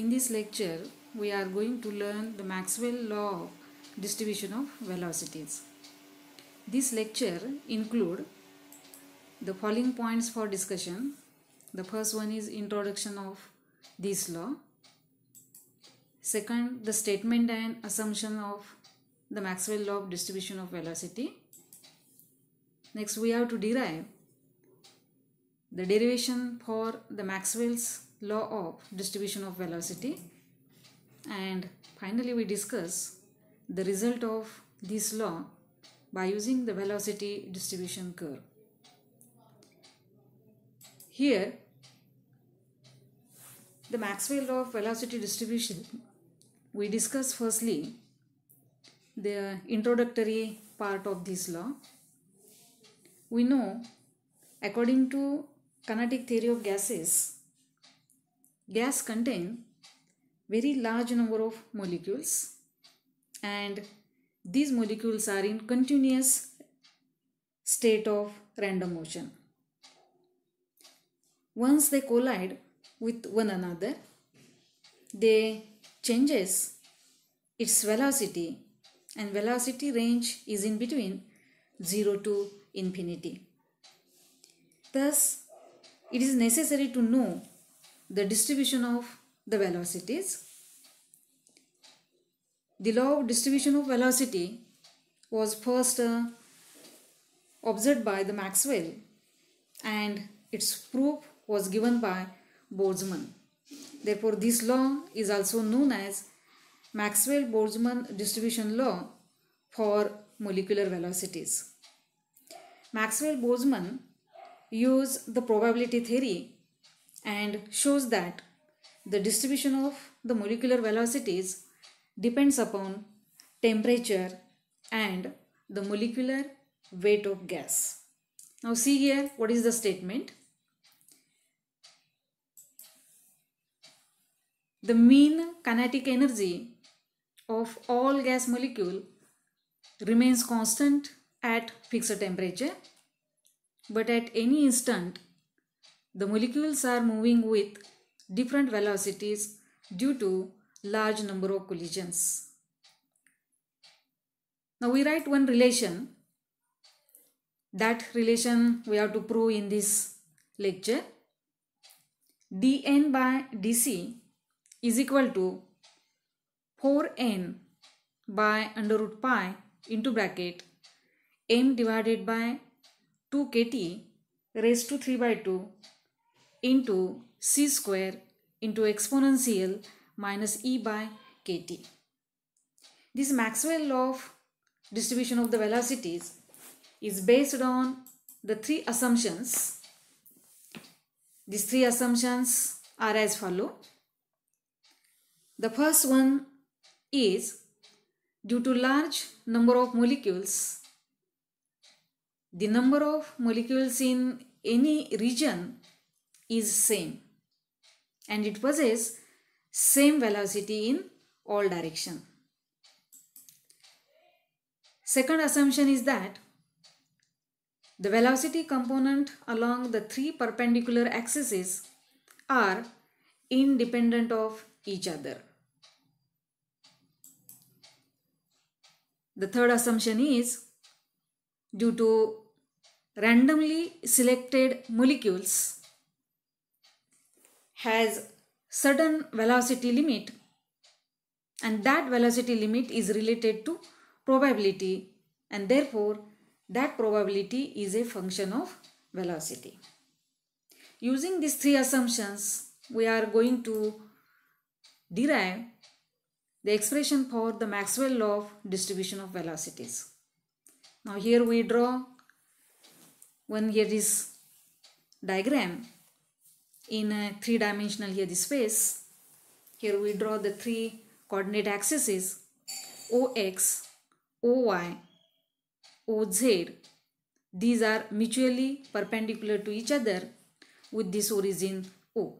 In this lecture, we are going to learn the Maxwell law of distribution of velocities. This lecture include the following points for discussion. The first one is introduction of this law. Second, the statement and assumption of the Maxwell law of distribution of velocity. Next, we have to derive the derivation for the Maxwell's law of distribution of velocity and finally we discuss the result of this law by using the velocity distribution curve. Here the Maxwell law of velocity distribution we discuss firstly the introductory part of this law. We know according to kinetic theory of gases gas contain very large number of molecules and these molecules are in continuous state of random motion. Once they collide with one another, they changes its velocity and velocity range is in between 0 to infinity. Thus, it is necessary to know the distribution of the velocities. The law of distribution of velocity was first uh, observed by the Maxwell and its proof was given by Boltzmann. Therefore, this law is also known as Maxwell-Boltzmann distribution law for molecular velocities. Maxwell-Boltzmann used the probability theory and shows that the distribution of the molecular velocities depends upon temperature and the molecular weight of gas. Now see here what is the statement. The mean kinetic energy of all gas molecule remains constant at fixed temperature but at any instant the molecules are moving with different velocities due to large number of collisions. Now we write one relation. That relation we have to prove in this lecture. dn by dc is equal to 4n by under root pi into bracket m divided by 2kt raised to 3 by 2 into c square into exponential minus e by kt. This Maxwell law of distribution of the velocities is based on the three assumptions. These three assumptions are as follow. The first one is due to large number of molecules, the number of molecules in any region is same and it possesses same velocity in all direction. Second assumption is that the velocity component along the three perpendicular axes are independent of each other. The third assumption is due to randomly selected molecules has certain velocity limit and that velocity limit is related to probability and therefore that probability is a function of velocity. Using these three assumptions we are going to derive the expression for the Maxwell law of distribution of velocities. Now here we draw one here is diagram in a three-dimensional here the space. Here we draw the three coordinate axes OX, OY, OZ. These are mutually perpendicular to each other with this origin O.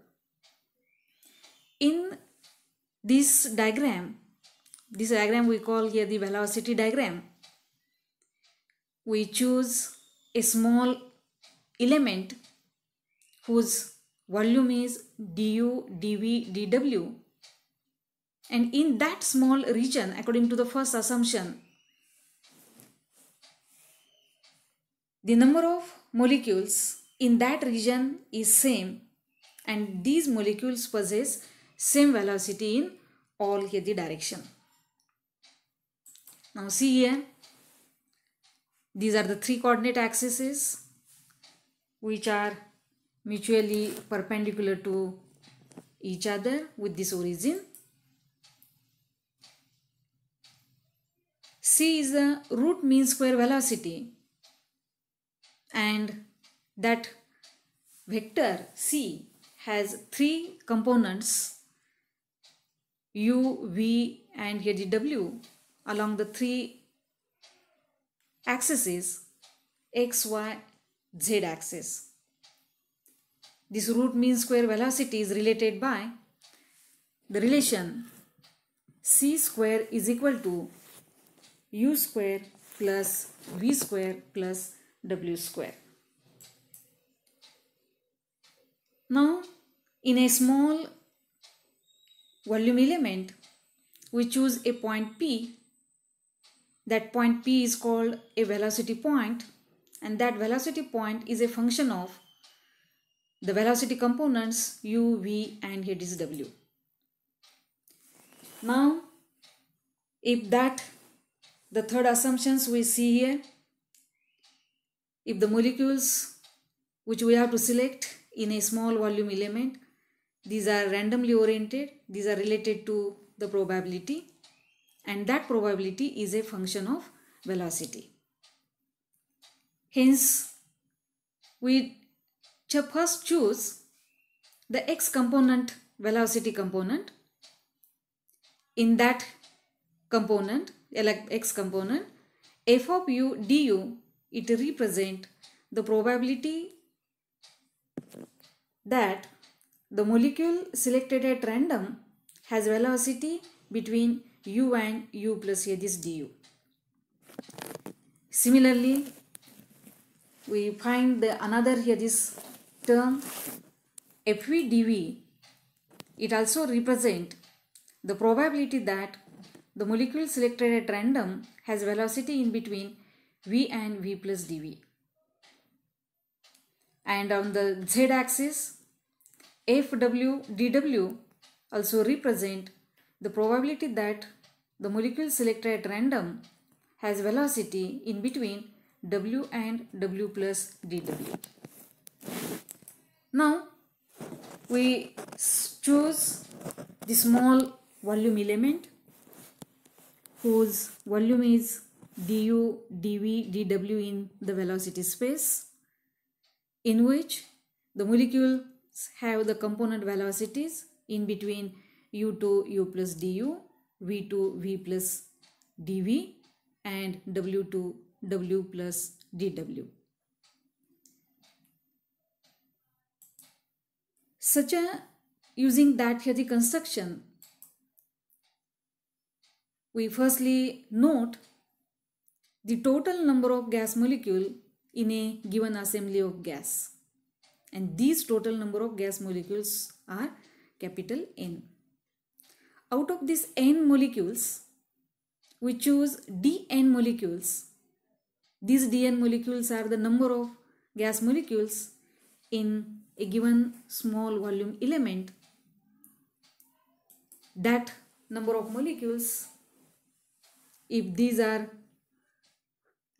In this diagram, this diagram we call here the velocity diagram. We choose a small element whose volume is du, dv, dw. And in that small region, according to the first assumption, the number of molecules in that region is same and these molecules possess same velocity in all the direction. Now see here, these are the three coordinate axes which are mutually perpendicular to each other with this origin. C is the root mean square velocity and that vector C has three components U, V and here W along the three axes x, y, z axis. This root mean square velocity is related by the relation c square is equal to u square plus v square plus w square. Now, in a small volume element, we choose a point P. That point P is called a velocity point and that velocity point is a function of the velocity components u, v and here is w. Now if that the third assumptions we see here if the molecules which we have to select in a small volume element these are randomly oriented these are related to the probability and that probability is a function of velocity hence we so first choose the x component velocity component. In that component, like x component, f of u du, it represent the probability that the molecule selected at random has velocity between u and u plus a this du. Similarly, we find the another here this term FVDV, it also represents the probability that the molecule selected at random has velocity in between V and V plus dV. And on the z-axis, FW dW also represent the probability that the molecule selected at random has velocity in between W and W plus dW. Now we choose the small volume element whose volume is du, dv, dw in the velocity space in which the molecules have the component velocities in between u2 u plus du, v2 v plus dv and w2 w plus dw. such a using that here the construction we firstly note the total number of gas molecule in a given assembly of gas and these total number of gas molecules are capital N. Out of this N molecules we choose Dn molecules. These Dn molecules are the number of gas molecules in a given small volume element that number of molecules if these are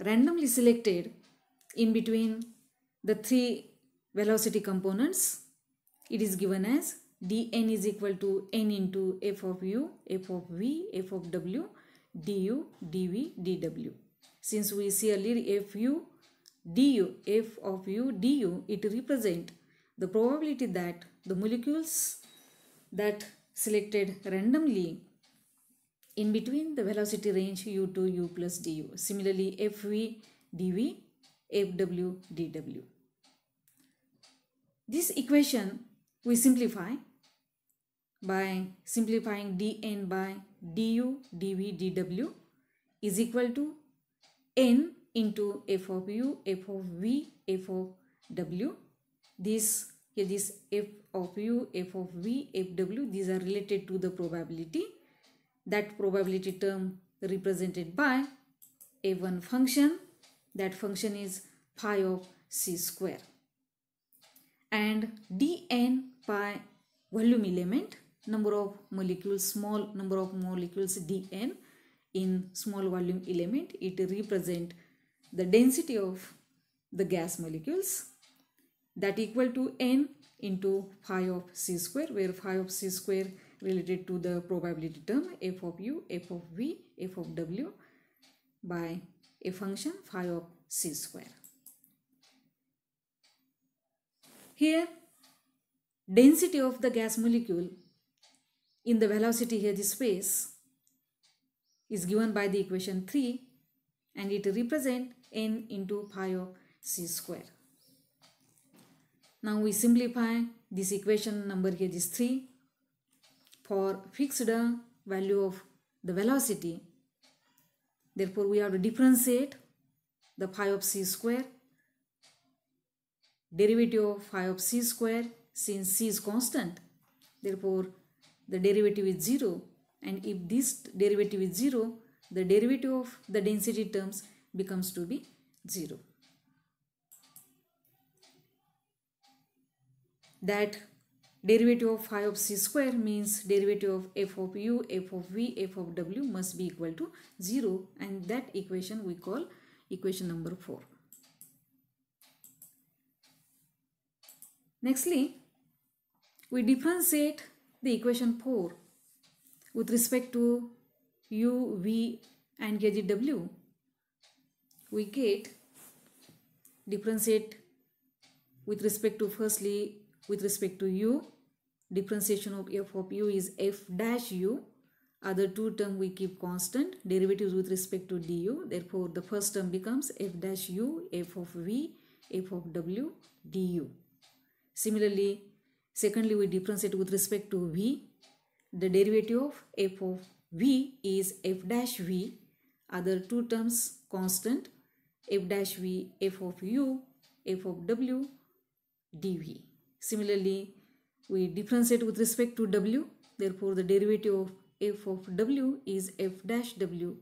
randomly selected in between the three velocity components it is given as dn is equal to n into f of u f of v f of w du dv dw since we see earlier fu du f of u du it represent the probability that the molecules that selected randomly in between the velocity range u2 u plus du. Similarly, fv dv, fw dw. This equation we simplify by simplifying dn by du dv dw is equal to n into f of u, f of v, f of w these this f of u f of v f w these are related to the probability that probability term represented by a one function that function is pi of c square and dn pi volume element number of molecules small number of molecules dn in small volume element it represent the density of the gas molecules that equal to n into phi of c square where phi of c square related to the probability term f of u f of v f of w by a function phi of c square here density of the gas molecule in the velocity here the space is given by the equation 3 and it represent n into phi of c square now we simplify this equation number here is 3. For fixed value of the velocity, therefore we have to differentiate the phi of c square, derivative of phi of c square since c is constant, therefore the derivative is 0 and if this derivative is 0, the derivative of the density terms becomes to be 0. that derivative of phi of c square means derivative of f of u, f of v, f of w must be equal to 0 and that equation we call equation number 4. Nextly, we differentiate the equation 4 with respect to u, v and get w. We get differentiate with respect to firstly with respect to u differentiation of f of u is f dash u other two term we keep constant derivatives with respect to du therefore the first term becomes f dash u f of v f of w du similarly secondly we differentiate with respect to v the derivative of f of v is f dash v other two terms constant f dash v f of u f of w dv Similarly, we differentiate with respect to w. Therefore, the derivative of f of w is f dash w.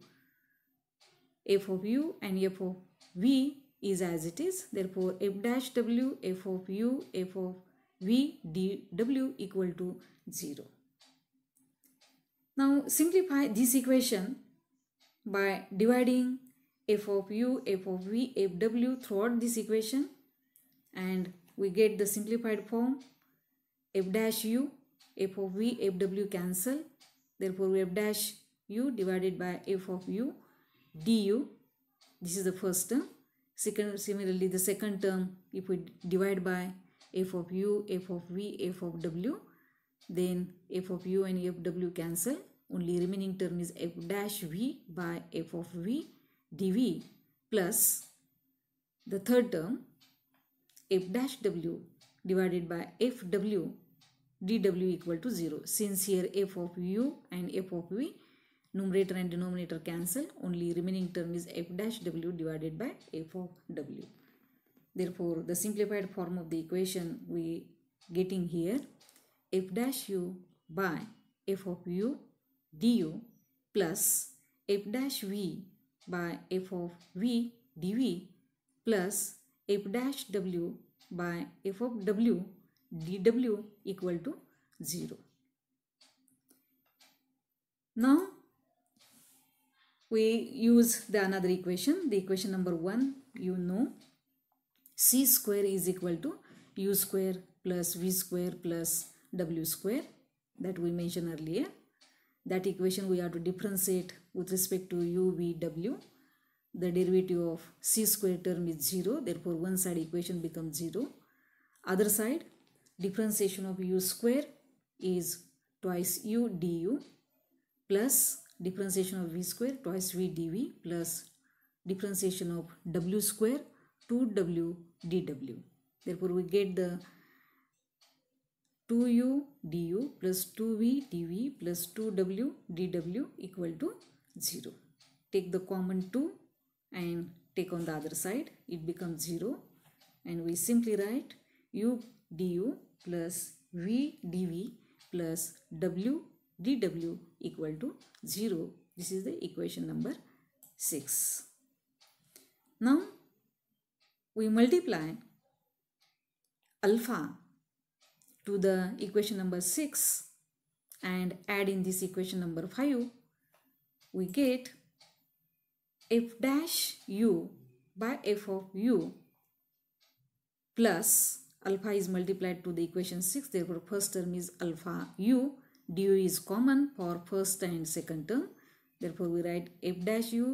f of u and f of v is as it is. Therefore, f dash w, f of u, f of v dw equal to 0. Now, simplify this equation by dividing f of u, f of v, f w throughout this equation and we get the simplified form f dash u f of v f w cancel therefore f dash u divided by f of u du this is the first term second similarly the second term if we divide by f of u f of v f of w then f of u and f w cancel only remaining term is f dash v by f of v dv plus the third term f dash w divided by fw dw equal to 0 since here f of u and f of v numerator and denominator cancel only remaining term is f dash w divided by f of w therefore the simplified form of the equation we getting here f dash u by f of u du plus f dash v by f of v dv plus f dash w by f of w dw equal to 0. Now we use the another equation, the equation number 1 you know c square is equal to u square plus v square plus w square that we mentioned earlier. That equation we have to differentiate with respect to u, v, w the derivative of c square term is 0 therefore one side equation becomes 0 other side differentiation of u square is twice u du plus differentiation of v square twice v dv plus differentiation of w square 2w dw therefore we get the 2u du plus 2v dv plus 2w dw equal to 0 take the common 2 and take on the other side it becomes 0 and we simply write u du plus v dv plus w dw equal to 0 this is the equation number 6 now we multiply alpha to the equation number 6 and add in this equation number 5 we get f dash u by f of u plus alpha is multiplied to the equation 6 therefore first term is alpha u du is common for first and second term therefore we write f dash u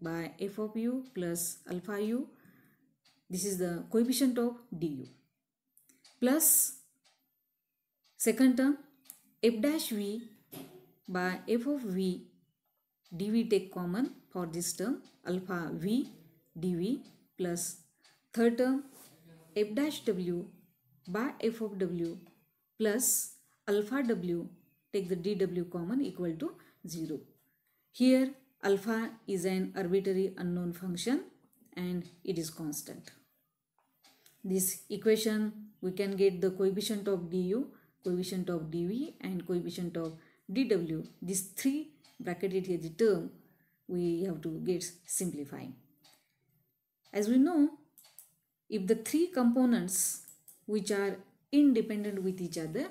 by f of u plus alpha u this is the coefficient of du plus second term f dash v by f of v dv take common for this term alpha v dv plus third term f dash w by f of w plus alpha w take the dw common equal to 0. Here alpha is an arbitrary unknown function and it is constant. This equation we can get the coefficient of du, coefficient of dv and coefficient of dw. These three bracketed here the term we have to get simplifying. As we know, if the three components which are independent with each other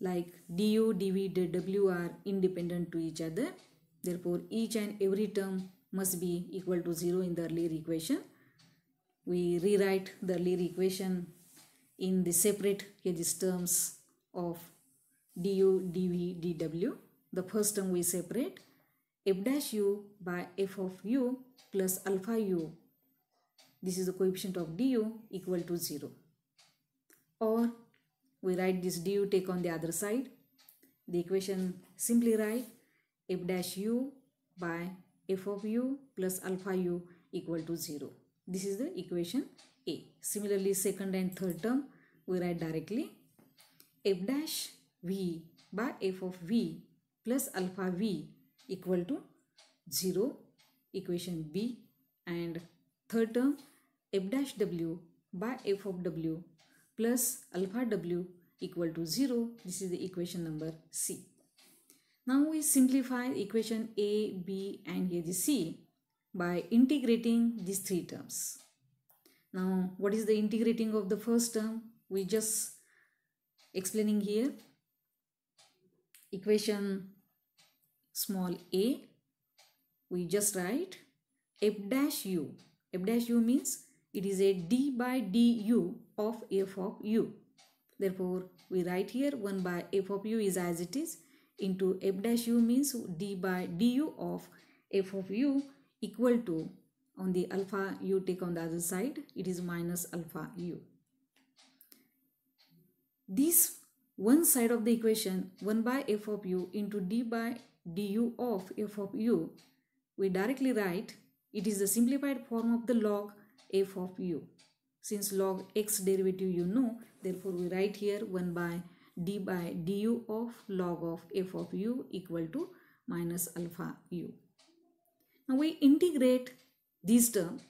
like du, dv, dw are independent to each other. Therefore, each and every term must be equal to 0 in the earlier equation. We rewrite the earlier equation in the separate Hedges terms of du, dv, dw. The first term we separate f dash u by f of u plus alpha u. This is the coefficient of du equal to 0. Or we write this du take on the other side. The equation simply write f dash u by f of u plus alpha u equal to 0. This is the equation A. Similarly, second and third term we write directly f dash v by f of v plus alpha v equal to 0 equation b and third term f dash w by f of w plus alpha w equal to 0 this is the equation number c now we simplify equation a b and here the c by integrating these three terms now what is the integrating of the first term we just explaining here equation small a, we just write f dash u. f dash u means it is a d by du of f of u. Therefore, we write here 1 by f of u is as it is into f dash u means d by du of f of u equal to on the alpha u take on the other side it is minus alpha u. This one side of the equation 1 by f of u into d by du of f of u, we directly write it is the simplified form of the log f of u. Since log x derivative you know, therefore we write here 1 by d by du of log of f of u equal to minus alpha u. Now we integrate this term.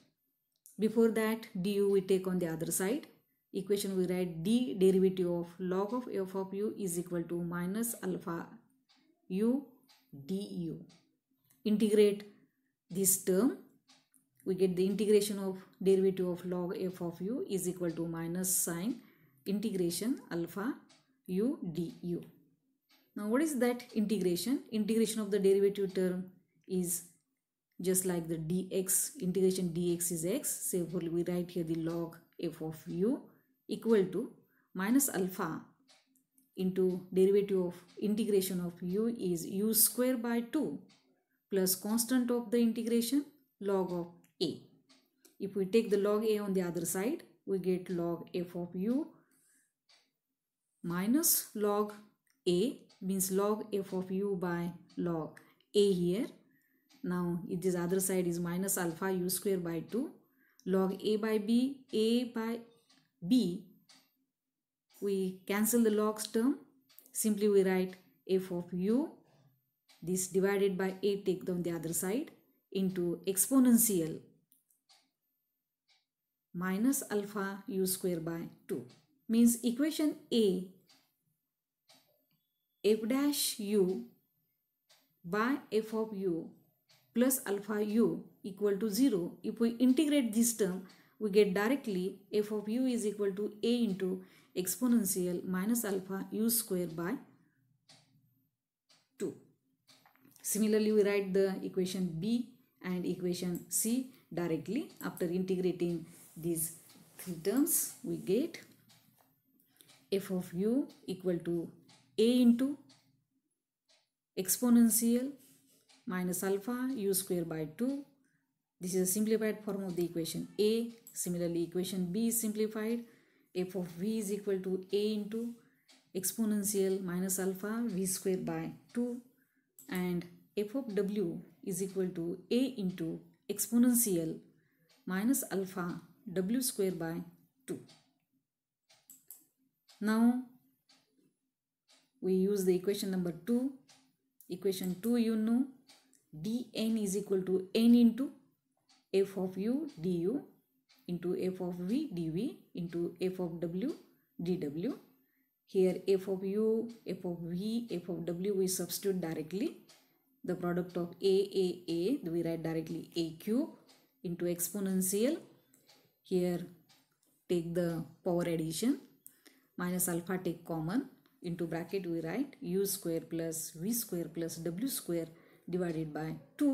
Before that du we take on the other side. Equation we write d derivative of log of f of u is equal to minus alpha u du. Integrate this term, we get the integration of derivative of log f of u is equal to minus sine integration alpha u du. Now what is that integration? Integration of the derivative term is just like the dx, integration dx is x. Say we write here the log f of u equal to minus alpha into derivative of integration of u is u square by 2 plus constant of the integration log of a. If we take the log a on the other side, we get log f of u minus log a means log f of u by log a here. Now, if this other side is minus alpha u square by 2 log a by b, a by b we cancel the log's term. Simply we write f of u, this divided by a take down the other side into exponential minus alpha u square by 2 means equation a f dash u by f of u plus alpha u equal to 0 if we integrate this term we get directly f of u is equal to a into exponential minus alpha u square by 2. Similarly, we write the equation B and equation C directly after integrating these three terms we get f of u equal to a into exponential minus alpha u square by 2 this is a simplified form of the equation a similarly equation b is simplified f of v is equal to a into exponential minus alpha v square by 2 and f of w is equal to a into exponential minus alpha w square by 2. Now we use the equation number 2. Equation 2 you know dn is equal to n into f of u du into f of v dv into f of w dw. Here f of u, f of v, f of w we substitute directly. The product of a, a, a, we write directly a cube into exponential. Here take the power addition minus alpha take common into bracket we write u square plus v square plus w square divided by 2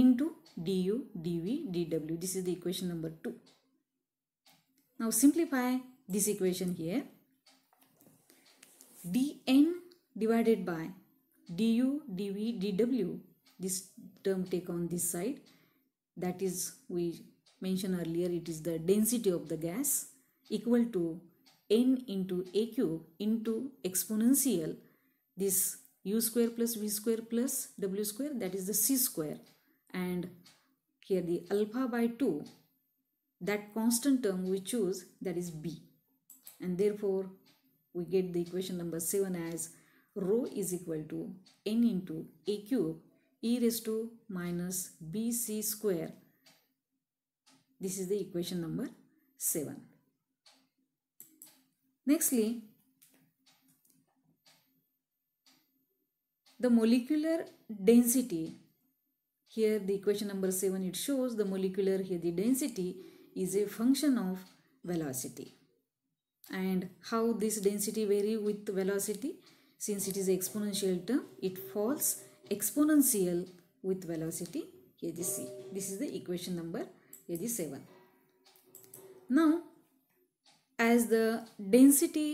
into du dv dw this is the equation number 2 now simplify this equation here. dn divided by du, dv, dw. This term take on this side. That is we mentioned earlier it is the density of the gas equal to n into a cube into exponential this u square plus v square plus w square that is the c square and here the alpha by 2 that constant term we choose that is b and therefore we get the equation number 7 as rho is equal to n into a cube e raised to minus bc square this is the equation number 7 nextly the molecular density here the equation number 7 it shows the molecular here the density is a function of velocity and how this density vary with velocity since it is exponential term it falls exponential with velocity here is c this is the equation number here is 7 now as the density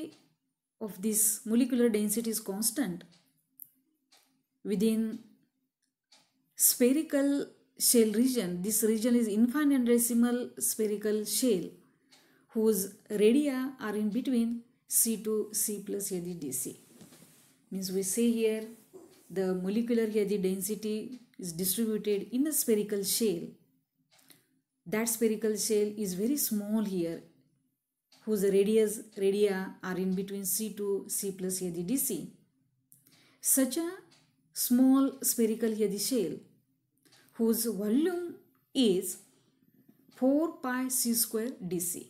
of this molecular density is constant within spherical shell region. This region is infinitesimal spherical shell whose radii are in between C two C plus yadi dc. Means we say here the molecular yadi density is distributed in a spherical shell. That spherical shell is very small here whose radius radia are in between C two C plus yadi dc. Such a small spherical yadi shell whose volume is 4 pi c square dc.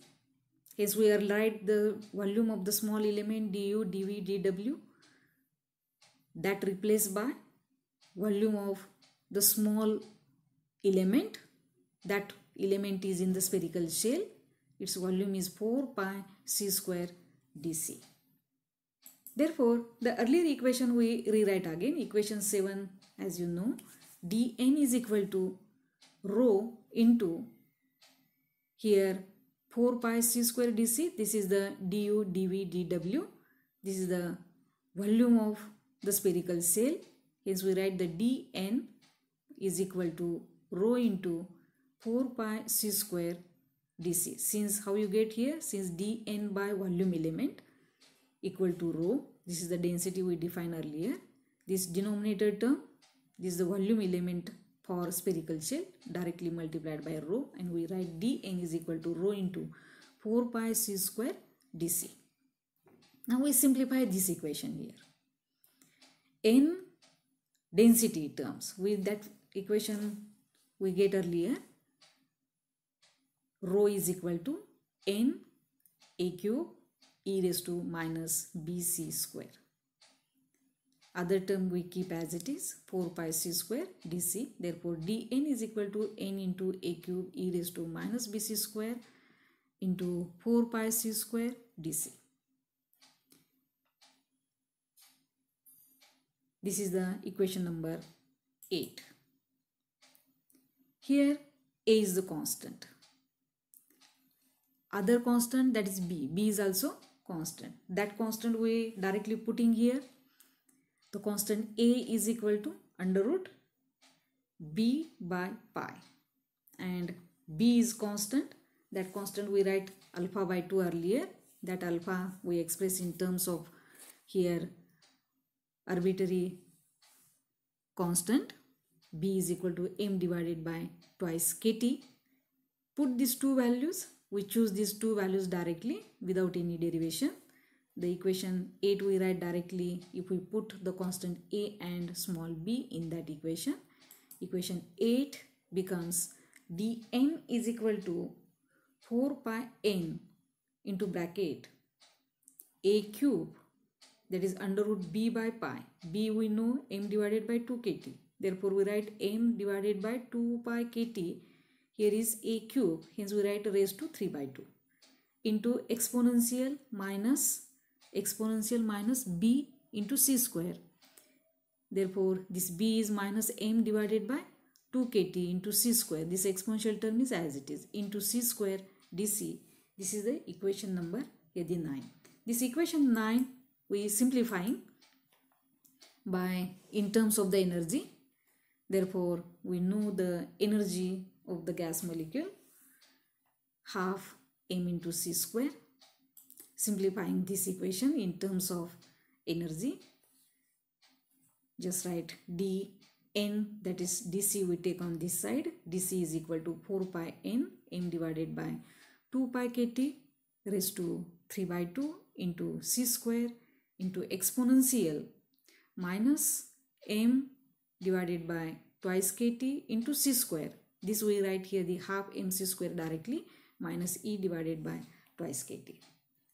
As we are write the volume of the small element du, dv, dw that replaced by volume of the small element that element is in the spherical shell its volume is 4 pi c square dc therefore the earlier equation we rewrite again equation 7 as you know dn is equal to rho into here 4 pi c square dc this is the du dv dw this is the volume of the spherical cell hence we write the dn is equal to rho into 4 pi c square dc since how you get here since dn by volume element equal to rho this is the density we defined earlier this denominator term this is the volume element for spherical shell directly multiplied by rho and we write dn is equal to rho into 4 pi c square dc. Now we simplify this equation here. In density terms with that equation we get earlier rho is equal to n a cube e raised to minus bc square. Other term we keep as it is 4 pi c square dc. Therefore, dn is equal to n into a cube e raised to minus bc square into 4 pi c square dc. This is the equation number 8. Here a is the constant. Other constant that is b. b is also constant. That constant we directly putting here the constant A is equal to under root B by pi. And B is constant. That constant we write alpha by 2 earlier. That alpha we express in terms of here arbitrary constant. B is equal to M divided by twice KT. Put these two values. We choose these two values directly without any derivation the equation a we write directly if we put the constant a and small b in that equation equation 8 becomes dn is equal to 4 pi n into bracket a cube that is under root b by pi b we know m divided by 2 kt therefore we write m divided by 2 pi kt here is a cube hence we write raised to 3 by 2 into exponential minus exponential minus b into c square. Therefore, this b is minus m divided by 2kt into c square. This exponential term is as it is into c square dc. This is the equation number 89. This equation 9 we simplifying by in terms of the energy. Therefore, we know the energy of the gas molecule half m into c square simplifying this equation in terms of energy just write d n that is dc we take on this side dc is equal to 4 pi n m divided by 2 pi kt raised to 3 by 2 into c square into exponential minus m divided by twice kt into c square this we write here the half mc square directly minus e divided by twice kt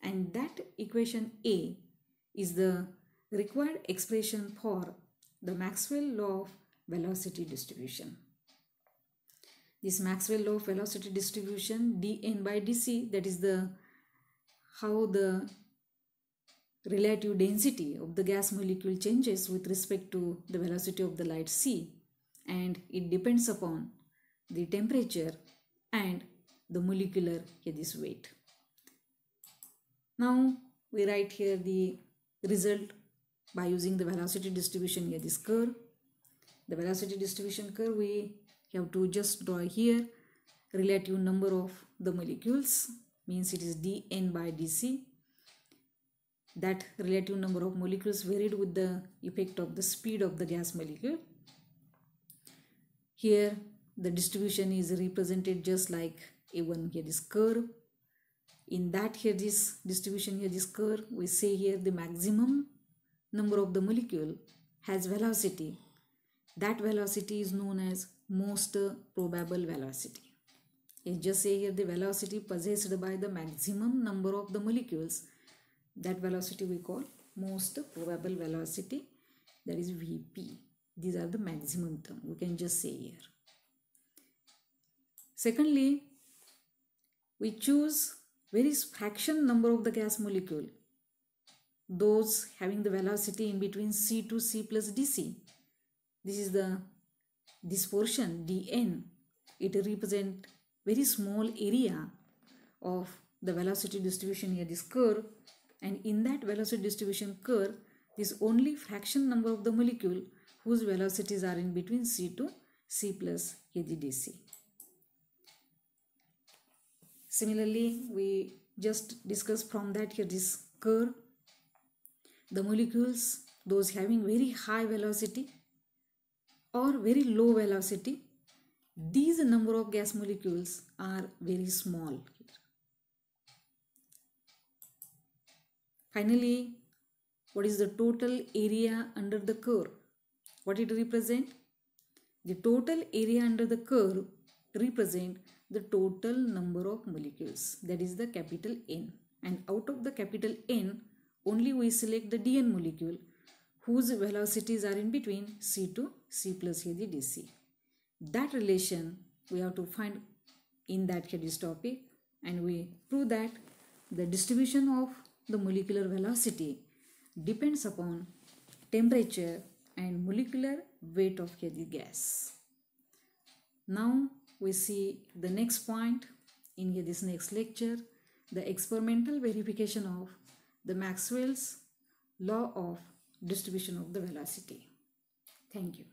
and that equation A is the required expression for the Maxwell law of velocity distribution. This Maxwell law of velocity distribution dn by dc that is the how the relative density of the gas molecule changes with respect to the velocity of the light c and it depends upon the temperature and the molecular this weight. Now we write here the result by using the velocity distribution here this curve. The velocity distribution curve we have to just draw here relative number of the molecules means it is dn by dc that relative number of molecules varied with the effect of the speed of the gas molecule. Here the distribution is represented just like a1 here this curve in that here this distribution here this curve we say here the maximum number of the molecule has velocity that velocity is known as most probable velocity it just say here the velocity possessed by the maximum number of the molecules that velocity we call most probable velocity that is vp these are the maximum term we can just say here secondly we choose where is fraction number of the gas molecule? Those having the velocity in between C to C plus DC. This is the, this portion dn. It represent very small area of the velocity distribution here, this curve. And in that velocity distribution curve, this only fraction number of the molecule whose velocities are in between C to C plus AGDC. Similarly, we just discussed from that here this curve. The molecules, those having very high velocity or very low velocity, these number of gas molecules are very small. Finally, what is the total area under the curve? What it represent? The total area under the curve represent the total number of molecules that is the capital N and out of the capital N only we select the DN molecule whose velocities are in between C to C plus here the DC. That relation we have to find in that Hedges topic and we prove that the distribution of the molecular velocity depends upon temperature and molecular weight of the gas. Now we see the next point in this next lecture the experimental verification of the Maxwell's law of distribution of the velocity. Thank you.